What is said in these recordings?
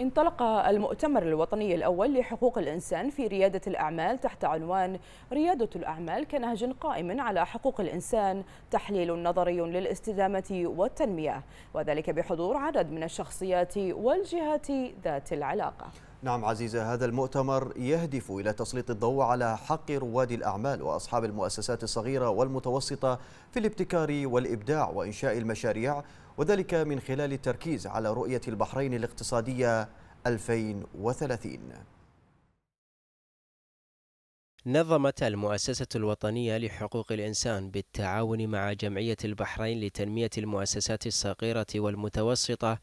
انطلق المؤتمر الوطني الأول لحقوق الإنسان في ريادة الأعمال تحت عنوان ريادة الأعمال كنهج قائم على حقوق الإنسان تحليل نظري للاستدامة والتنمية وذلك بحضور عدد من الشخصيات والجهات ذات العلاقة نعم عزيزة هذا المؤتمر يهدف إلى تسليط الضوء على حق رواد الأعمال وأصحاب المؤسسات الصغيرة والمتوسطة في الابتكار والإبداع وإنشاء المشاريع وذلك من خلال التركيز على رؤية البحرين الاقتصادية 2030 نظمت المؤسسة الوطنية لحقوق الإنسان بالتعاون مع جمعية البحرين لتنمية المؤسسات الصغيرة والمتوسطة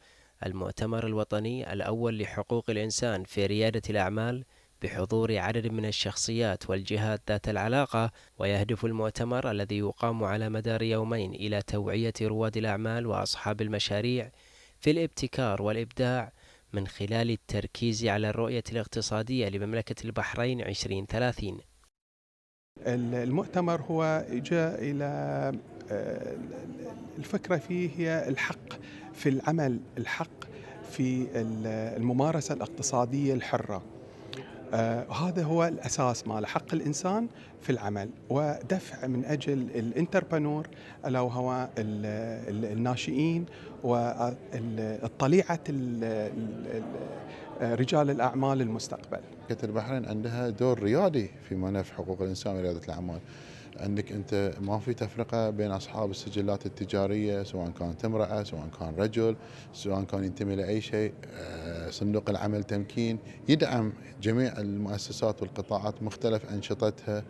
المؤتمر الوطني الأول لحقوق الإنسان في ريادة الأعمال بحضور عدد من الشخصيات والجهات ذات العلاقة ويهدف المؤتمر الذي يقام على مدار يومين إلى توعية رواد الأعمال وأصحاب المشاريع في الابتكار والإبداع من خلال التركيز على الرؤية الاقتصادية لمملكة البحرين 2030 المؤتمر هو جاء إلى آه، الفكرة فيه هي الحق في العمل الحق في الممارسة الاقتصادية الحرة آه هذا هو الأساس مال حق الإنسان في العمل ودفع من أجل الانتربنور ألا وهو الناشئين وطليعة رجال الأعمال المستقبل البحرين عندها دور ريادي في مناف حقوق الإنسان وريادة الأعمال عندك انت ما في تفرقه بين اصحاب السجلات التجاريه سواء كانت امراه سواء كان رجل سواء كان ينتمي لاي شيء آه، صندوق العمل تمكين يدعم جميع المؤسسات والقطاعات مختلف انشطتها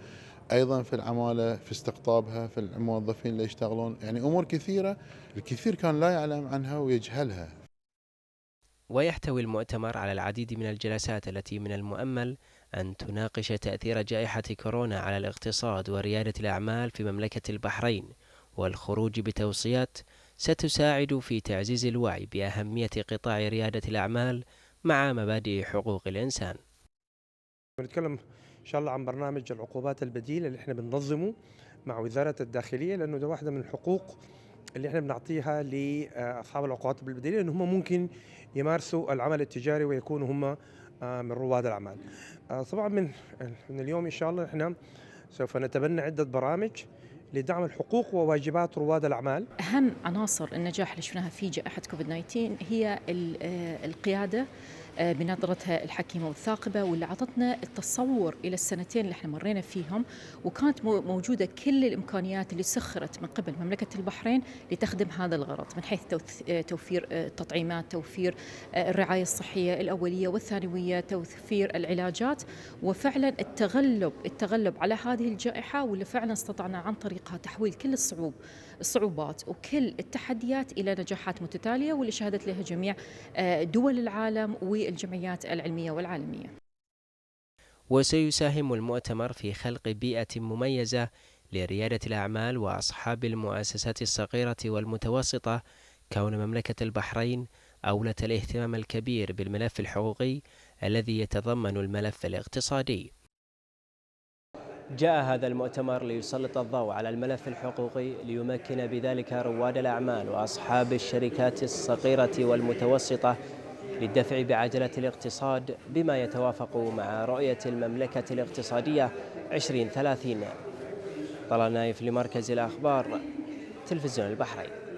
ايضا في العماله في استقطابها في الموظفين اللي يشتغلون يعني امور كثيره الكثير كان لا يعلم عنها ويجهلها ويحتوي المؤتمر على العديد من الجلسات التي من المؤمل أن تناقش تأثير جائحة كورونا على الاقتصاد وريادة الأعمال في مملكة البحرين والخروج بتوصيات ستساعد في تعزيز الوعي بأهمية قطاع ريادة الأعمال مع مبادئ حقوق الإنسان بنتكلم إن شاء الله عن برنامج العقوبات البديلة اللي احنا بننظمه مع وزارة الداخلية لأنه ده واحدة من الحقوق اللي احنا بنعطيها لاصحاب آه، العقوبات البديله ان هم ممكن يمارسوا العمل التجاري ويكونوا هم آه، من رواد الاعمال. آه، طبعا من من اليوم ان شاء الله احنا سوف نتبنى عده برامج لدعم الحقوق وواجبات رواد الاعمال. اهم عناصر النجاح اللي شفناها في جائحه كوفيد 19 هي آه، القياده بنظرتها الحكيمه والثاقبه واللي اعطتنا التصور الى السنتين اللي احنا مرينا فيهم وكانت موجوده كل الامكانيات اللي سخرت من قبل مملكه البحرين لتخدم هذا الغرض من حيث توفير آه، التطعيمات، توفير آه، الرعايه الصحيه الاوليه والثانويه، توفير العلاجات وفعلا التغلب التغلب على هذه الجائحه واللي فعلا استطعنا عن طريقها تحويل كل الصعوب الصعوبات وكل التحديات الى نجاحات متتاليه واللي شهدت لها جميع آه، دول العالم و الجمعيات العلمية والعالمية وسيساهم المؤتمر في خلق بيئة مميزة لريادة الأعمال وأصحاب المؤسسات الصغيرة والمتوسطة كون مملكة البحرين أولة الاهتمام الكبير بالملف الحقوقي الذي يتضمن الملف الاقتصادي جاء هذا المؤتمر ليسلط الضوء على الملف الحقوقي ليمكن بذلك رواد الأعمال وأصحاب الشركات الصغيرة والمتوسطة للدفع بعجلة الاقتصاد بما يتوافق مع رؤية المملكة الاقتصادية 2030 طلال نايف لمركز الأخبار تلفزيون البحرين